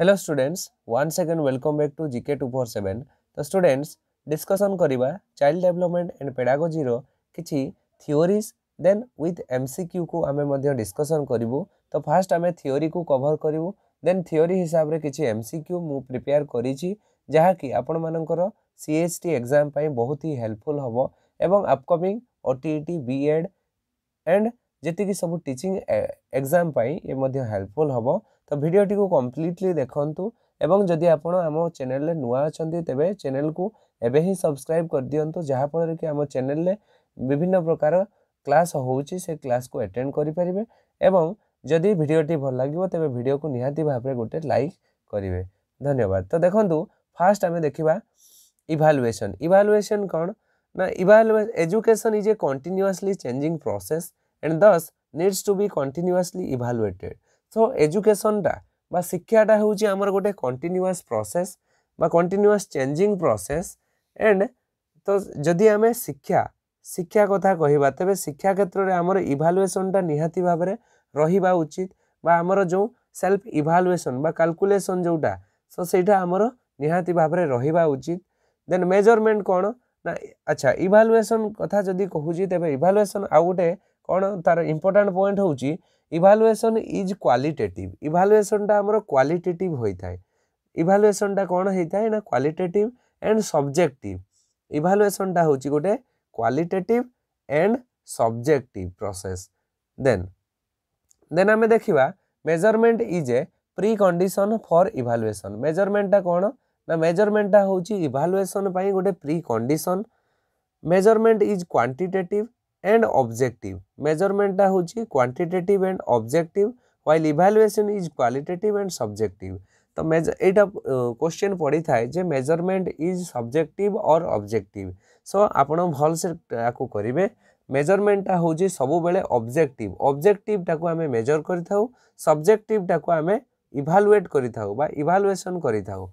hello students one second welcome back to G K two four seven तो students discussion करवा child development and pedagogy किसी theory then ओथ M C Q को आम discussion करूँ तो फास्ट आम थीओरी को कभर करूँ देन थीओरी हिसाब से किसी एम सिक्यू मु प्रिपेयर आपण मानर सी एच टी एक्जाम बहुत ही हेल्पफुल हम एवं upcoming O T T B Ed and जी सब टीचिंग एग्जाम ये हेल्पफुल हम ତ ଭିଡ଼ିଓଟିକୁ କମ୍ପ୍ଲିଟଲି ଦେଖନ୍ତୁ ଏବଂ ଯଦି ଆପଣ ଆମ ଚ୍ୟାନେଲରେ ନୂଆ ଅଛନ୍ତି ତେବେ ଚ୍ୟାନେଲକୁ ଏବେ ହିଁ ସବସ୍କ୍ରାଇବ୍ କରିଦିଅନ୍ତୁ ଯାହାଫଳରେ କି ଆମ ଚ୍ୟାନେଲରେ ବିଭିନ୍ନ ପ୍ରକାର କ୍ଲାସ୍ ହେଉଛି ସେ କ୍ଲାସ୍କୁ ଆଟେଣ୍ଡ କରିପାରିବେ ଏବଂ ଯଦି ଭିଡ଼ିଓଟି ଭଲ ଲାଗିବ ତେବେ ଭିଡ଼ିଓକୁ ନିହାତି ଭାବରେ ଗୋଟେ ଲାଇକ୍ କରିବେ ଧନ୍ୟବାଦ ତ ଦେଖନ୍ତୁ ଫାର୍ଷ୍ଟ ଆମେ ଦେଖିବା ଇଭାଲୁଏସନ୍ ଇଭାଲୁଏସନ୍ କ'ଣ ନା ଇଭାଲୁଏ education is a continuously changing process and thus needs to be continuously evaluated so ଏଜୁକେସନଟା ବା ଶିକ୍ଷାଟା ହେଉଛି ଆମର ଗୋଟେ କଣ୍ଟିନ୍ୟୁଆସ୍ ପ୍ରୋସେସ୍ বা କଣ୍ଟିନ୍ୟୁଆସ୍ ଚେଞ୍ଜିଂ ପ୍ରୋସେସ୍ ଏଣ୍ଡ ତ ଯଦି ଆମେ ଶିକ୍ଷା ଶିକ୍ଷା କଥା କହିବା ତେବେ ଶିକ୍ଷା କ୍ଷେତ୍ରରେ ଆମର ଇଭାଲୁଏସନ୍ଟା ନିହାତି ଭାବରେ ରହିବା ଉଚିତ ବା ଆମର ଯେଉଁ ସେଲ୍ଫ ଇଭାଲୁଏସନ୍ ବା କାଲକୁଲେସନ୍ ଯେଉଁଟା ତ ସେଇଟା ଆମର ନିହାତି ଭାବରେ ରହିବା ଉଚିତ ଦେନ୍ ମେଜରମେଣ୍ଟ କ'ଣ ନା ଆଚ୍ଛା ଇଭାଲୁଏସନ୍ କଥା ଯଦି କହୁଛି ତେବେ ଇଭାଲୁଏସନ୍ ଆଉ ଗୋଟେ କ'ଣ ତା'ର ଇମ୍ପୋର୍ଟାଣ୍ଟ ପଏଣ୍ଟ ହେଉଛି ইভালুয়েসন ইজ কোয়ালিটেটিভ ইভালুয়েসনটা আমার কোয়ালিটেটিভ হয়ে থাকে ইভালুয়েসনটা কোণ হয়ে থাকে না কোয়ালিটেটিভ এন্ড সবজেক্টিভ ইভালুয়েসনটা হচ্ছে গোটে qualitative and subjective process then then আমি দেখিবা measurement is a pre condition for evaluation মেজরমেন্টটা কোণ ନା ମେଜରମେଣ୍ଟଟା ହେଉଛି ଇଭାଲୁଏସନ୍ ପାଇଁ ଗୋଟେ pre condition measurement is quantitative and objective measurement टा होची quantitative and objective while evaluation is qualitative and subjective तो मेज एटा क्वेश्चन पड़ी थाए जे मेजरमेंट इज सब्जेक्टिव और ऑब्जेक्टिव सो आपण भल से ताकू करिवे मेजरमेंट टा होची सब बेले ऑब्जेक्टिव ऑब्जेक्टिव टाकू हमें मेजर करि थाउ सब्जेक्टिव टाकू हमें इवैल्यूएट करि थाउ बा इवैल्यूएशन करि थाउ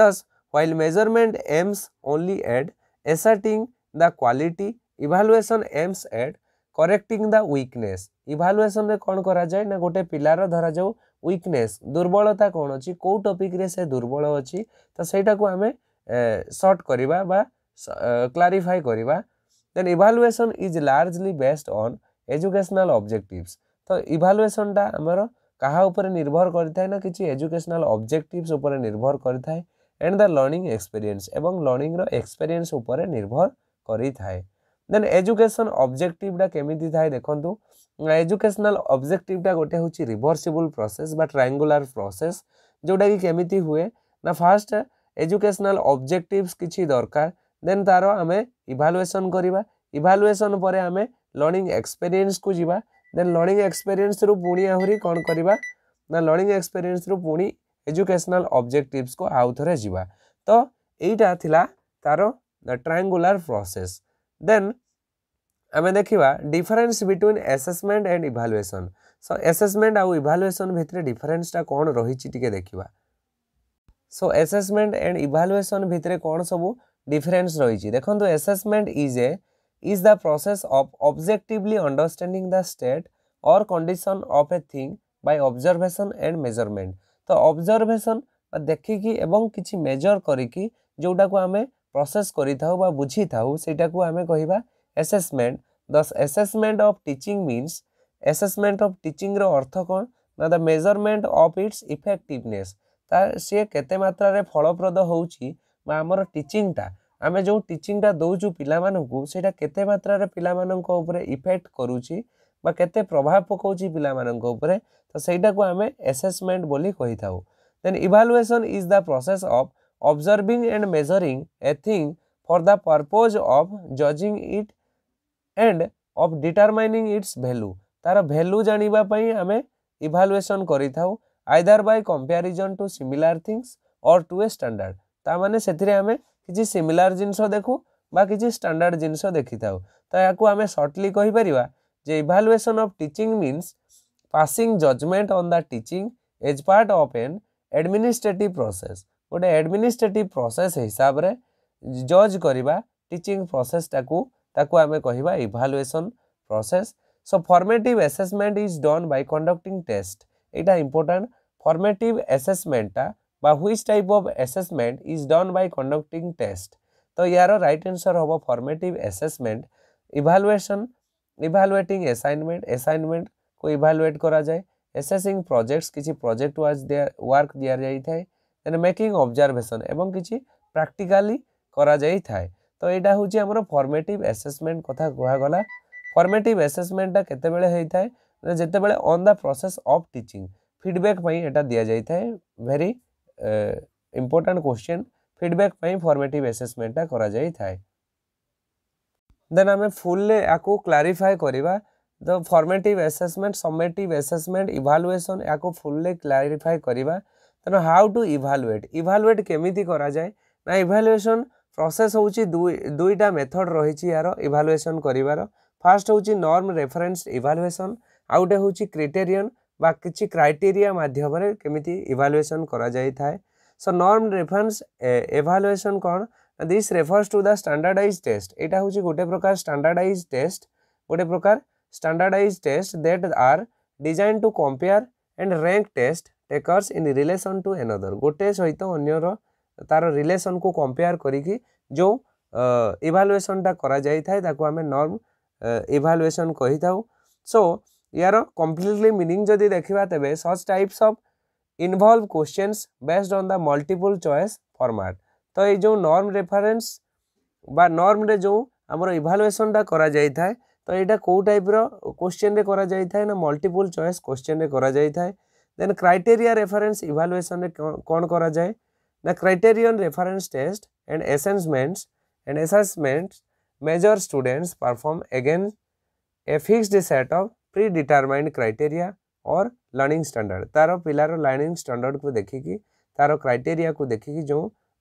दस while measurement aims only at ascertaining the quality evaluation aims at correcting the weakness ଇଭାଲୁଏସନ୍ରେ କ'ଣ କରାଯାଏ ନା ଗୋଟେ ପିଲାର ଧରାଯାଉ ୱିକନେସ୍ ଦୁର୍ବଳତା କ'ଣ ଅଛି କେଉଁ ଟପିକ୍ରେ ସେ ଦୁର୍ବଳ ଅଛି ତ ସେଇଟାକୁ ଆମେ ସର୍ଟ କରିବା ବା କ୍ଲାରିଫାଏ କରିବା then evaluation is largely based on educational objectives ତ ଇଭାଲୁଏସନ୍ଟା ଆମର କାହା ଉପରେ ନିର୍ଭର କରିଥାଏ ନା କିଛି ଏଜୁକେସନାଲ୍ ଅବଜେକ୍ଟିଭ୍ସ ଉପରେ ନିର୍ଭର କରିଥାଏ ଆଣ୍ଡ ଦ ଲର୍ଣ୍ଣିଂ ଏକ୍ସପେରିଏନ୍ସ ଏବଂ ଲର୍ଣ୍ଣିଂର ଏକ୍ସପେରିଏନ୍ସ ଉପରେ ନିର୍ଭର କରିଥାଏ देन एजुकेशन अब्जेक्टिवटा केमी था देखो एजुकेशनाल अब्जेक्टिवटा गोटे हूँ रिभर्सबुल प्रोसेस ट्राइंगुलार प्रोसेस जोटा कि केमी हुए ना फास्ट एजुकेशनाल अब्जेक्टिवस किसी दरकार देन तार आम इभालुएसन करवा इभालुएसन पर आम लर्णिंग एक्सपीरियंस को जी देन लर्णिंग एक्सपीरियंस रु पुणी आहरी कौन करवा ना लर्णिंग एक्सपीरियंस रु पुणी एजुकेशनाल अब्जेक्टिवस को आउ थे जावा तो यहाँ थी तार ट्राइंगुलार प्रोसेस देन आम देखा difference between assessment and evaluation so assessment आउ इभालुएसन भितर डिफरेन्सटा कौन रही देखा सो एसेसमेंट एंड इभालुएसन भितर कौन सब डिफरेन्स रही देखो assessment is a is the process of objectively understanding the state or condition of a thing by observation and measurement तो ऑब्जर्वेशन देखिकी ଏବଂ କିଛି ମେଜର୍ କରିକି ଯେଉଁଟାକୁ आम ପ୍ରୋସେସ୍ कर बुझी ବୁଝିଥାଉ ସେଇଟାକୁ ଆମେ assessment thus assessment of teaching means assessment of teaching ର ଅର୍ଥ କ'ଣ ନା the measurement of its effectiveness ତା ସିଏ କେତେ ମାତ୍ରାରେ ଫଳପ୍ରଦ ହେଉଛି ବା ଆମର ଟିଚିଂଟା ଆମେ ଯେଉଁ ଟିଚିଂଟା ଦେଉଛୁ ପିଲାମାନଙ୍କୁ ସେଇଟା କେତେ ମାତ୍ରାରେ ପିଲାମାନଙ୍କ ଉପରେ ଇଫେକ୍ଟ କରୁଛି ବା କେତେ ପ୍ରଭାବ ପକାଉଛି ପିଲାମାନଙ୍କ ଉପରେ ତ ସେଇଟାକୁ ଆମେ ଆସେସମେଣ୍ଟ ବୋଲି କହିଥାଉ then evaluation is the process of observing and measuring a thing for the purpose of ଜଜିଂ it and of determining its value ତାର ଭ୍ୟାଲୁ ଜାଣିବା ପାଇଁ ଆମେ ଇଭାଲୁଏସନ୍ କରିଥାଉ either by comparison to similar things or to a standard ତାମାନେ ସେଥିରେ ଆମେ କିଛି ସିମିଲାର ଜିନିଷ ଦେଖୁ ବା କିଛି ଷ୍ଟାଣ୍ଡାର୍ଡ଼ ଜିନିଷ ଦେଖିଥାଉ ତ ଏହାକୁ ଆମେ ସର୍ଟଲି କହିପାରିବା ଯେ evaluation of teaching means passing judgement on the teaching as part of an administrative process ଗୋଟେ ଆଡ଼ମିନିଷ୍ଟ୍ରେଟିଭ୍ ପ୍ରୋସେସ୍ ହିସାବରେ ଜଜ୍ କରିବା ଟିଚିଂ ପ୍ରୋସେସ୍ଟାକୁ ତାକୁ ଆମେ କହିବା evaluation process so formative assessment is done by conducting test ଏଇଟା ଇମ୍ପୋର୍ଟାଣ୍ଟ ଫର୍ମେଟିଭ୍ ଆସେସମେଣ୍ଟଟା বা which type of assessment is done by conducting test তো ইয়ার রাইট আনসর হব formative assessment evaluation evaluating assignment assignment কু ইভালুয়েট করা যায় এসেসিং প্রজেক্টস কিছু প্রজেক্ট ওয়াজ ওয়ার্ক দিয়া যাই থাকে দেন মেকিং অবজারভেসন এবং কিছু প্রাকটিকালি করা যাই থাকে तो यहाँ हूँ आम फर्मेटिव एसेसमेंट कथ कहगला फर्मेटिव एसेसमेंटा के जितेबाला on the process of teaching feedback यहाँ दि जाए very important question feedback formative एसेसमेंटा कर देन आम फुल्ले क्लारीफाए करवा the formative assessment summative assessment evaluation या फुल्ले क्लारीफाए करवा तेना हाउ टू इभालुएट इभालुएट केमी कराए ना इभालुएसन ପ୍ରସେସ୍ ହେଉଛି ଦୁଇ ଦୁଇଟା ମେଥଡ଼ ରହିଛି ଏହାର ଇଭାଲୁଏସନ୍ କରିବାର ଫାର୍ଷ୍ଟ ହେଉଛି ନର୍ମ ରେଫରେନ୍ସ ଇଭାଲୁଏସନ୍ ଆଉ ଗୋଟେ ହେଉଛି କ୍ରିଟେରିଅନ୍ ବା କିଛି କ୍ରାଇଟେରିଆ ମାଧ୍ୟମରେ କେମିତି ଇଭାଲୁଏସନ୍ କରାଯାଇଥାଏ ସୋ ନର୍ମ ରେଫରେନ୍ସ ଇଭାଲୁଏସନ୍ କ'ଣ this refers to the standardise test ଏଇଟା ହେଉଛି ଗୋଟେ ପ୍ରକାର ଷ୍ଟାଣ୍ଡାର୍ଡ଼ାଇଜ୍ ଟେଷ୍ଟ ଗୋଟେ ପ୍ରକାର standardise test that are design to compare and rank test takers in relation to another ଗୋଟେ ସହିତ ଅନ୍ୟର तो तार रिलेसन को कंपेयर करी जो इभालुएसन टाइम करम नर्म इभालुएसन कही था सो यार कंप्लीटली मिनिंग जदि देखा these such types of involve questions based on the multiple choice format तो ये जो नर्म रेफरेन्स नर्म रे जो आम इभालुएसन टाइम कर तो यहाँ कौ टाइप क्वेश्चन में कराए ना मल्टीपुल चयस क्वेश्चन में कराए देन क्राइटेरिया रेफरेन्स इभालुएसन कौन कराए कौ The criterion reference test and assessments and assessments measure students perform against a fixed set of predetermined criteria or learning standard तार पिलार लर्निंग स्टैंडर्ड को देखिकी तार क्राइटेरिया को देखिकी जो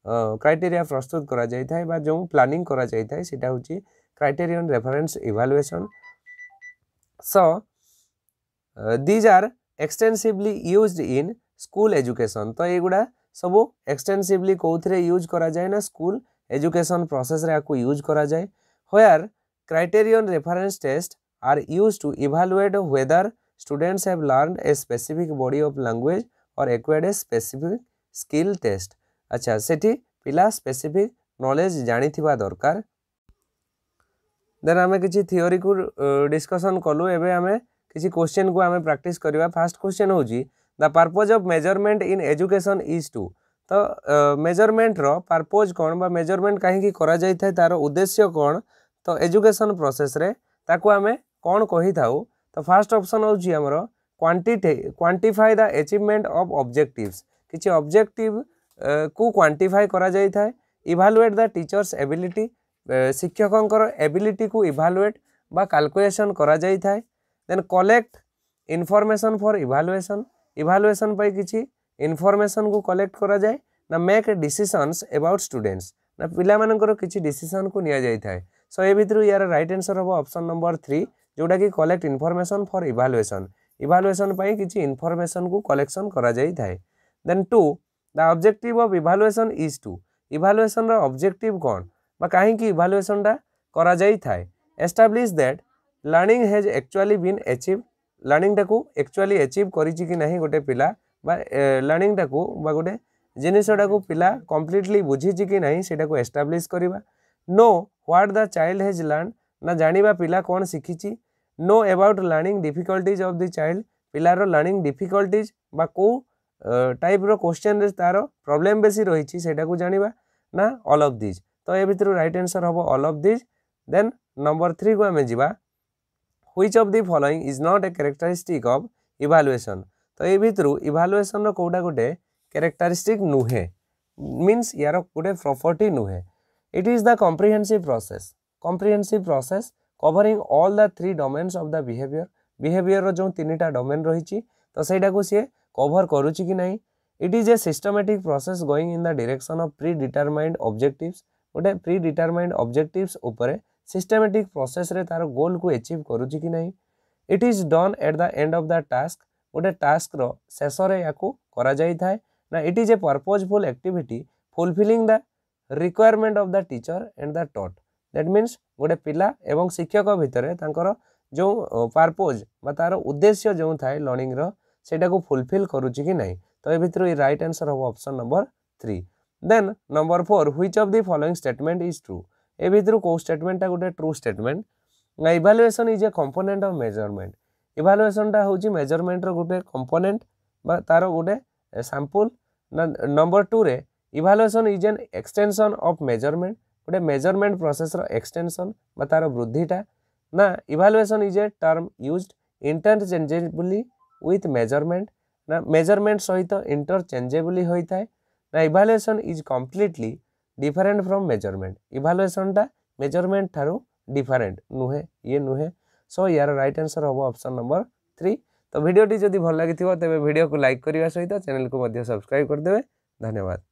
क्राइटेरिया प्रस्तुत करा जाई थाए बा जो प्लानिंग करा जाई थाए सेटा होची criterion reference evaluation so these are extensively used in school education तो एगुडा सब एक्सटेनसीवली कौरे यूज कराए ना स्कूल एजुकेशन प्रोसेस रे आपको यूज करा जाए हर criterion reference test are use to evaluate whether students have learn a specific body of language or acquired a specific skill test अच्छा से पिला स्पेसिफिक नॉलेज जाणी दरकार देन आम कि थीओरी को डिस्कसन कलु एवं आम कि क्वेश्चन को आम प्राक्ट करवा फास्ट क्वेश्चन हो the purpose of measurement in education is to तो मेजरमेंट रो पर्पोज कौन बा मेजरमेंट कहीं करा था तार उद्देश्य कौन तो एजुकेशन प्रोसेस रे ताकू आमे कौन कही तो, था तो फास्ट ऑप्शन हूँ आमर क्वांटिटे quantify the achievement of objectives किसी ऑब्जेक्टिव को क्वांटिफाई करा जाए था इवालुएट द टीचर्स एबिलिटी शिक्षकों एबिलिटी को इवालुएट बा कैलकुलेशन करा जाए then collect information for evaluation evaluation किसी इनफर्मेसन को कलेक्ट करा जाए ना मेक डिशन्स एबाउट स्टूडेंट्स ना पिला किसी डिसीसन को निजाई सो ए भितर यार रईट आनसर हम अपसन नंबर थ्री जोटा कि collect information for evaluation evaluation किसी इनफर्मेसन को कलेक्शन कर then two the objective of evaluation is to evaluation रबजेक्टिव कौन वहीं इभालुएसनटा कराए establish that learning has actually been achieve लर्णिंगटा को एक्चुअली एचिव कर गोटे पिला uh, लर्णिंगटा को गोटे जिनसटा को पिला कम्प्लीटली बुझीजी कि ना से एस्टाब्लीश करवा know what the child has learn ना जाणी पिला कौन शिखी know about learning difficulties of the child पिलार लर्णिंग डिफिकल्टज बा कौ टाइप रोश्चेन तार प्रोब्लेम बेस रही जाणी ना अल अफ दिज तो ये रईट आंसर हम all of these then number three को आम जावा which of the following is not a characteristic of evaluation তো এই ভিতর ইভালুয়েসন কোটা গোটে ক্যারেক্টারিস্টিক নুহে মিন্স ইয়ার গোটে প্রপর্টি নুহে it is the comprehensive process comprehensive process covering all the three domains of the behaviour বিহেভিয়রর যে তিনটা ডোমেন রয়েছে তো সেইটাকে সি কভর করুচি কি না it is a systematic process going in the direction of pre determined objectives গোটে প্রি ডিটারমাইন্ড অবজেক্টিভস উপরে सिस्टमेटिक प्रोसेस रे तार गोल को एचिव करू कि ना it is done at the end of the task गोटे टास्क रेष रहा ना it is a purposeful activity fulfilling the requirement of the teacher and the taught that means गोटे पिला एवं शिक्षक भितर जो पर्पोज बा तार उद्देश्य जो थाए लर्णिंग रेटा को फुलफिल करुच्ची कि ना तो ये रईट आनसर हम option number three then number four which of the following statement is true ए भितर कौ स्टेटमेंटा गोटे true statement evaluation is a component of measurement इभालुएसनटा हूँ मेजरमेंटर गोटे कंपोनेंट बा तार गोटे सांपल नंबर टू रे evaluation is an extension of measurement गोटे मेजरमेंट प्रोसेसर एक्सटेनसन बा तार वृद्धिटा ना evaluation is a term use interchangeably with measurement ना मेजरमेंट सहित इंटरचेंजेबली होता है ना evaluation is completely different from measurement ইভালুয়েসনটা মেজরমেন্ট ঠারু ডিফারেন্ট নুহে ইয়ে নুহে সো ইয়ার রাইট আনসর হব অপশন নম্বর থ্রি তো ভিডিওটি যদি ভাল লাগি তবে ভিডিওকে লাইক করা সহ চ্যানেলকে সবসক্রাইব করে দেবে ধন্যবাদ